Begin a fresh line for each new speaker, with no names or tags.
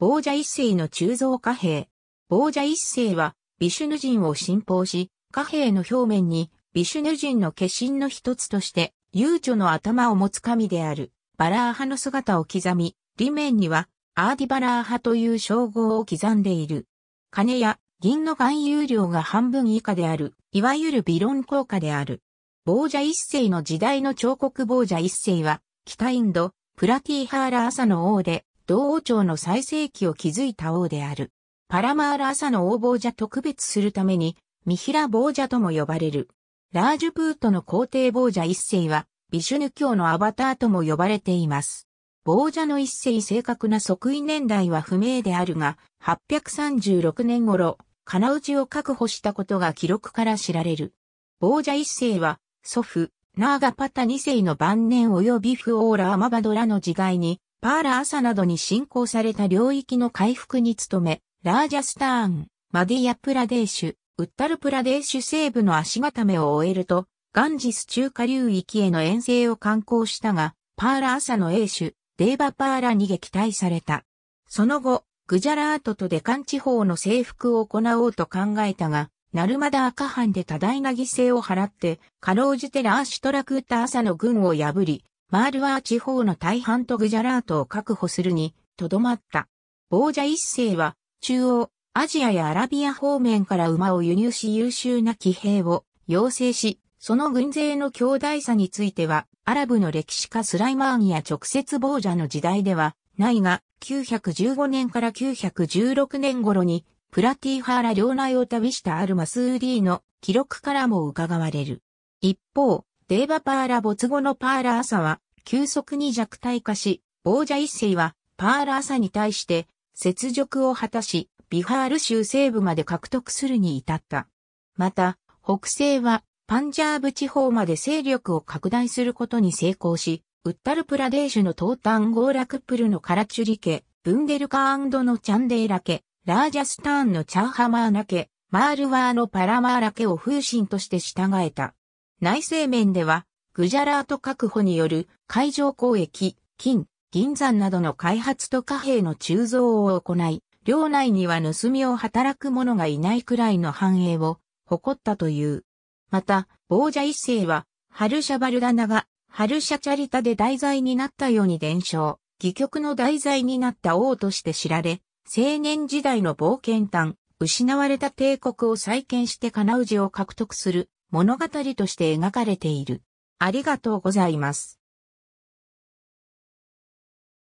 亡者一世の鋳造貨幣。亡者一世は、ビシュヌ人を信奉し、貨幣の表面に、ビシュヌ人の化身の一つとして、遊女の頭を持つ神である、バラー派の姿を刻み、裏面には、アーディバラー派という称号を刻んでいる。金や銀の含有量が半分以下である、いわゆるビロン効果である。亡者一世の時代の彫刻亡者一世は、北インド、プラティーハーラー朝の王で、同王朝の最盛期を築いた王である。パラマーラ朝の王坊者特別するために、ミヒラ坊者とも呼ばれる。ラージュプートの皇帝坊者一世は、ビシュヌ教のアバターとも呼ばれています。坊者の一世正確な即位年代は不明であるが、836年頃、金内を確保したことが記録から知られる。坊者一世は、祖父、ナーガパタ二世の晩年及びフオーラ・アマバドラの時代に、パーラ朝などに侵攻された領域の回復に努め、ラージャスターン、マディア・プラデーシュ、ウッタルプラデーシュ西部の足固めを終えると、ガンジス中華流域への遠征を観光したが、パーラ朝の英主、デーバパーラに撃退された。その後、グジャラートとデカン地方の征服を行おうと考えたが、ナルマダ赤藩で多大な犠牲を払って、かろうじてラーシュトラクータ朝の軍を破り、マールワー地方の大半とグジャラートを確保するに、とどまった。ボージャ一世は、中央、アジアやアラビア方面から馬を輸入し優秀な騎兵を要請し、その軍勢の強大さについては、アラブの歴史家スライマーニや直接ボージャの時代では、ないが、915年から916年頃に、プラティハーラ領内を旅したアルマスーリーの記録からも伺われる。一方、デーバパーラ没後のパーラ朝は、急速に弱体化し、王者一世は、パーラ朝に対して、雪辱を果たし、ビハール州西部まで獲得するに至った。また、北西は、パンジャーブ地方まで勢力を拡大することに成功し、ウッタルプラデーシュの東端ゴーラクップルのカラチュリ家、ブンデルカーのチャンデーラ家、ラージャスターンのチャーハマーナ家、マールワーのパラマーラ家を風神として従えた。内政面では、グジャラート確保による海上交易、金、銀山などの開発と貨幣の鋳造を行い、領内には盗みを働く者がいないくらいの繁栄を誇ったという。また、亡者一世は、ハルシャバルダナが、ハルシャチャリタで題材になったように伝承、戯曲の題材になった王として知られ、青年時代の冒険譚、失われた帝国を再建して金氏を獲得する物語として描かれている。ありがとうございます。